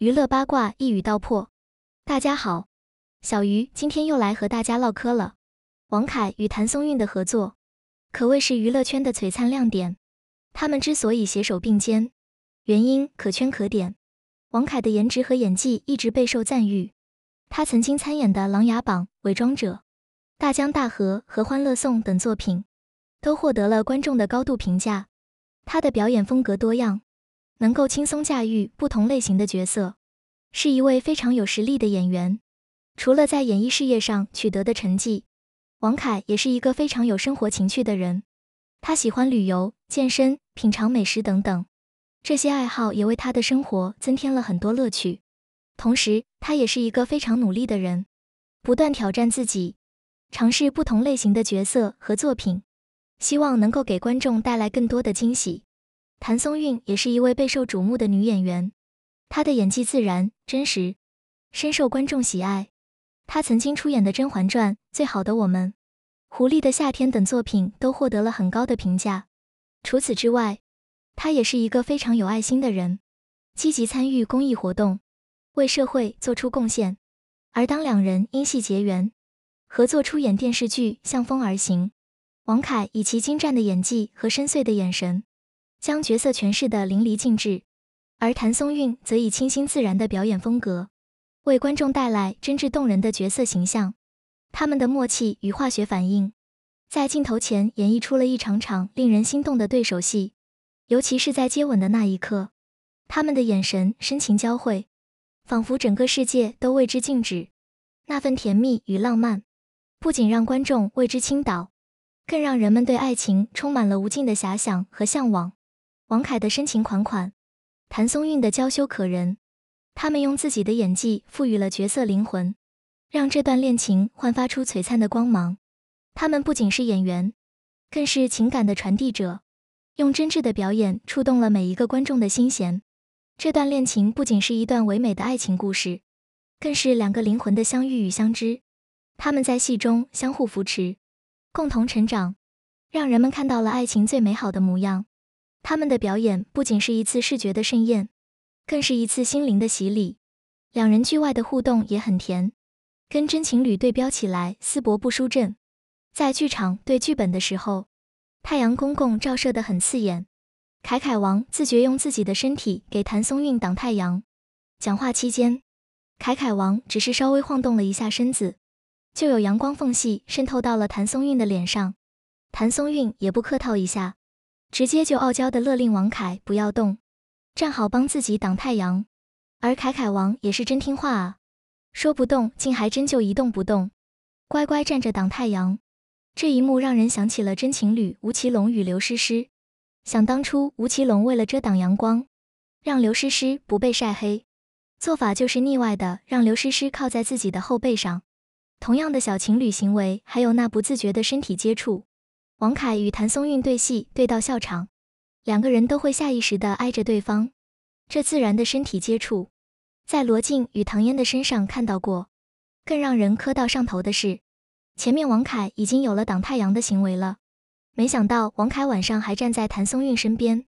娱乐八卦一语道破。大家好，小鱼今天又来和大家唠嗑了。王凯与谭松韵的合作可谓是娱乐圈的璀璨亮点。他们之所以携手并肩，原因可圈可点。王凯的颜值和演技一直备受赞誉。他曾经参演的《琅琊榜》《伪装者》《大江大河》和《欢乐颂》等作品，都获得了观众的高度评价。他的表演风格多样。能够轻松驾驭不同类型的角色，是一位非常有实力的演员。除了在演艺事业上取得的成绩，王凯也是一个非常有生活情趣的人。他喜欢旅游、健身、品尝美食等等，这些爱好也为他的生活增添了很多乐趣。同时，他也是一个非常努力的人，不断挑战自己，尝试不同类型的角色和作品，希望能够给观众带来更多的惊喜。谭松韵也是一位备受瞩目的女演员，她的演技自然真实，深受观众喜爱。她曾经出演的《甄嬛传》《最好的我们》《狐狸的夏天》等作品都获得了很高的评价。除此之外，她也是一个非常有爱心的人，积极参与公益活动，为社会做出贡献。而当两人因戏结缘，合作出演电视剧《向风而行》，王凯以其精湛的演技和深邃的眼神。将角色诠释的淋漓尽致，而谭松韵则以清新自然的表演风格，为观众带来真挚动人的角色形象。他们的默契与化学反应，在镜头前演绎出了一场场令人心动的对手戏。尤其是在接吻的那一刻，他们的眼神深情交汇，仿佛整个世界都为之静止。那份甜蜜与浪漫，不仅让观众为之倾倒，更让人们对爱情充满了无尽的遐想和向往。王凯的深情款款，谭松韵的娇羞可人，他们用自己的演技赋予了角色灵魂，让这段恋情焕发出璀璨的光芒。他们不仅是演员，更是情感的传递者，用真挚的表演触动了每一个观众的心弦。这段恋情不仅是一段唯美的爱情故事，更是两个灵魂的相遇与相知。他们在戏中相互扶持，共同成长，让人们看到了爱情最美好的模样。他们的表演不仅是一次视觉的盛宴，更是一次心灵的洗礼。两人剧外的互动也很甜，跟真情侣对标起来，思博不输阵。在剧场对剧本的时候，太阳公公照射得很刺眼，凯凯王自觉用自己的身体给谭松韵挡太阳。讲话期间，凯凯王只是稍微晃动了一下身子，就有阳光缝隙渗透到了谭松韵的脸上，谭松韵也不客套一下。直接就傲娇的勒令王凯不要动，站好帮自己挡太阳，而凯凯王也是真听话啊，说不动，竟还真就一动不动，乖乖站着挡太阳。这一幕让人想起了真情侣吴奇隆与刘诗诗，想当初吴奇隆为了遮挡阳光，让刘诗诗不被晒黑，做法就是腻歪的让刘诗诗靠在自己的后背上，同样的小情侣行为，还有那不自觉的身体接触。王凯与谭松韵对戏对到笑场，两个人都会下意识的挨着对方，这自然的身体接触，在罗晋与唐嫣的身上看到过。更让人磕到上头的是，前面王凯已经有了挡太阳的行为了，没想到王凯晚上还站在谭松韵身边，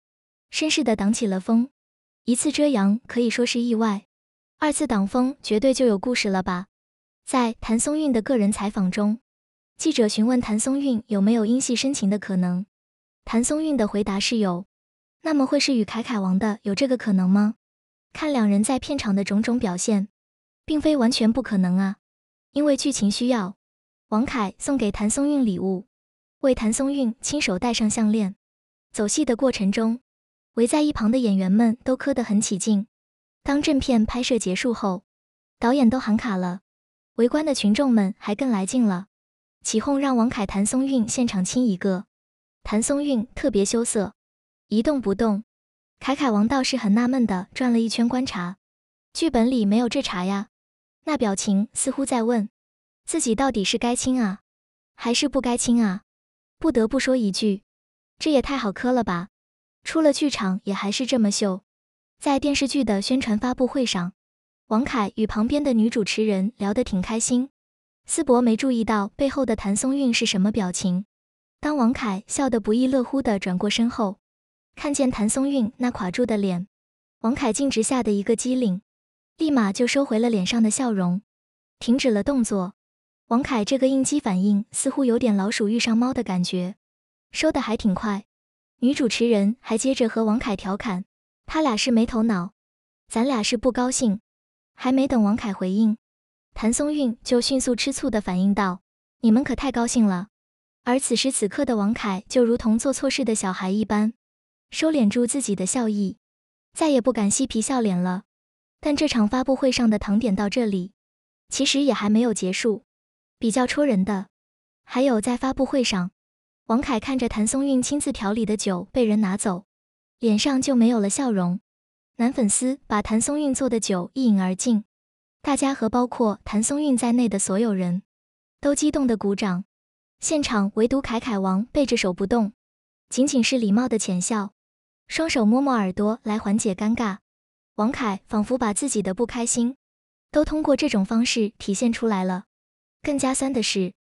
绅士的挡起了风。一次遮阳可以说是意外，二次挡风绝对就有故事了吧。在谭松韵的个人采访中。记者询问谭松韵有没有因戏深情的可能，谭松韵的回答是有。那么会是与凯凯王的有这个可能吗？看两人在片场的种种表现，并非完全不可能啊。因为剧情需要，王凯送给谭松韵礼物，为谭松韵亲手戴上项链。走戏的过程中，围在一旁的演员们都磕得很起劲。当正片拍摄结束后，导演都喊卡了，围观的群众们还更来劲了。起哄让王凯谭松韵现场亲一个，谭松韵特别羞涩，一动不动。凯凯王倒是很纳闷的转了一圈观察，剧本里没有这茬呀。那表情似乎在问自己到底是该亲啊，还是不该亲啊？不得不说一句，这也太好磕了吧！出了剧场也还是这么秀。在电视剧的宣传发布会上，王凯与旁边的女主持人聊得挺开心。思博没注意到背后的谭松韵是什么表情。当王凯笑得不亦乐乎地转过身后，看见谭松韵那垮住的脸，王凯径直吓得一个机灵，立马就收回了脸上的笑容，停止了动作。王凯这个应激反应似乎有点老鼠遇上猫的感觉，收得还挺快。女主持人还接着和王凯调侃：“他俩是没头脑，咱俩是不高兴。”还没等王凯回应。谭松韵就迅速吃醋的反应道：“你们可太高兴了。”而此时此刻的王凯就如同做错事的小孩一般，收敛住自己的笑意，再也不敢嬉皮笑脸了。但这场发布会上的糖点到这里，其实也还没有结束。比较戳人的，还有在发布会上，王凯看着谭松韵亲自调理的酒被人拿走，脸上就没有了笑容。男粉丝把谭松韵做的酒一饮而尽。大家和包括谭松韵在内的所有人都激动地鼓掌，现场唯独凯凯王背着手不动，仅仅是礼貌的浅笑，双手摸摸耳朵来缓解尴尬。王凯仿佛把自己的不开心都通过这种方式体现出来了。更加酸的是，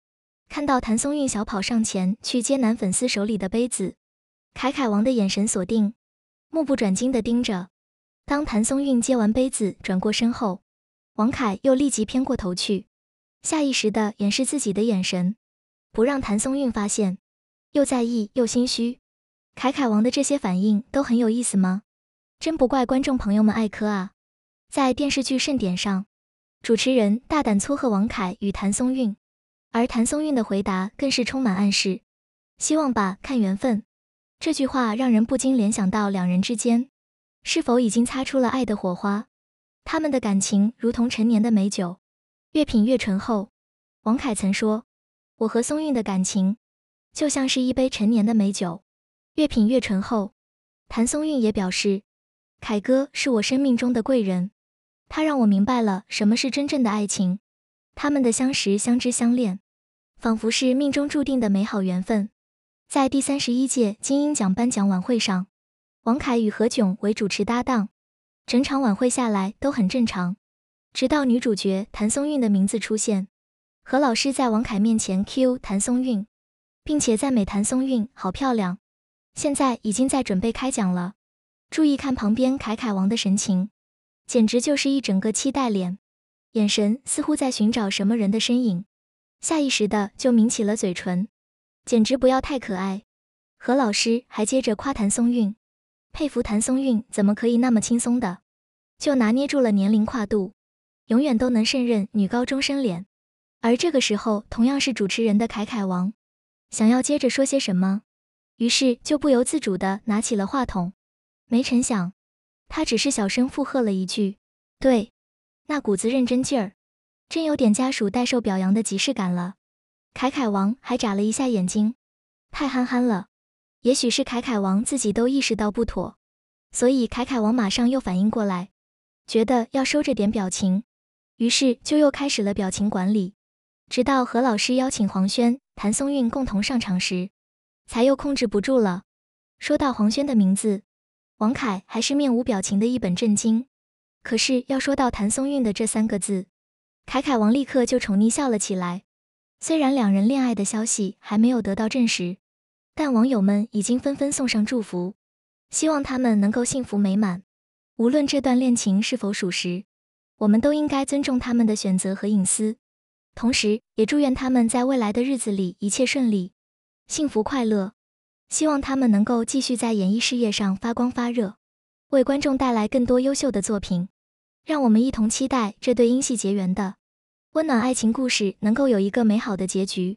看到谭松韵小跑上前去接男粉丝手里的杯子，凯凯王的眼神锁定，目不转睛地盯着。当谭松韵接完杯子转过身后。王凯又立即偏过头去，下意识地掩饰自己的眼神，不让谭松韵发现。又在意又心虚，凯凯王的这些反应都很有意思吗？真不怪观众朋友们爱磕啊！在电视剧盛典上，主持人大胆撮合王凯与谭松韵，而谭松韵的回答更是充满暗示。希望吧，看缘分。这句话让人不禁联想到两人之间是否已经擦出了爱的火花。他们的感情如同陈年的美酒，越品越醇厚。王凯曾说：“我和松韵的感情就像是一杯陈年的美酒，越品越醇厚。”谭松韵也表示：“凯哥是我生命中的贵人，他让我明白了什么是真正的爱情。”他们的相识、相知、相恋，仿佛是命中注定的美好缘分。在第三十一届金鹰奖颁奖晚会上，王凯与何炅为主持搭档。整场晚会下来都很正常，直到女主角谭松韵的名字出现，何老师在王凯面前 Q 谭松韵，并且赞美谭松韵好漂亮，现在已经在准备开讲了。注意看旁边凯凯王的神情，简直就是一整个期待脸，眼神似乎在寻找什么人的身影，下意识的就抿起了嘴唇，简直不要太可爱。何老师还接着夸谭松韵。佩服谭松韵，怎么可以那么轻松的就拿捏住了年龄跨度，永远都能胜任女高中生脸。而这个时候，同样是主持人的凯凯王想要接着说些什么，于是就不由自主的拿起了话筒。没成想，他只是小声附和了一句：“对，那股子认真劲儿，真有点家属代受表扬的即视感了。”凯凯王还眨了一下眼睛，太憨憨了。也许是凯凯王自己都意识到不妥，所以凯凯王马上又反应过来，觉得要收着点表情，于是就又开始了表情管理。直到何老师邀请黄轩、谭松韵共同上场时，才又控制不住了。说到黄轩的名字，王凯还是面无表情的一本正经；可是要说到谭松韵的这三个字，凯凯王立刻就宠溺笑了起来。虽然两人恋爱的消息还没有得到证实。但网友们已经纷纷送上祝福，希望他们能够幸福美满。无论这段恋情是否属实，我们都应该尊重他们的选择和隐私，同时也祝愿他们在未来的日子里一切顺利，幸福快乐。希望他们能够继续在演艺事业上发光发热，为观众带来更多优秀的作品。让我们一同期待这对因戏结缘的温暖爱情故事能够有一个美好的结局。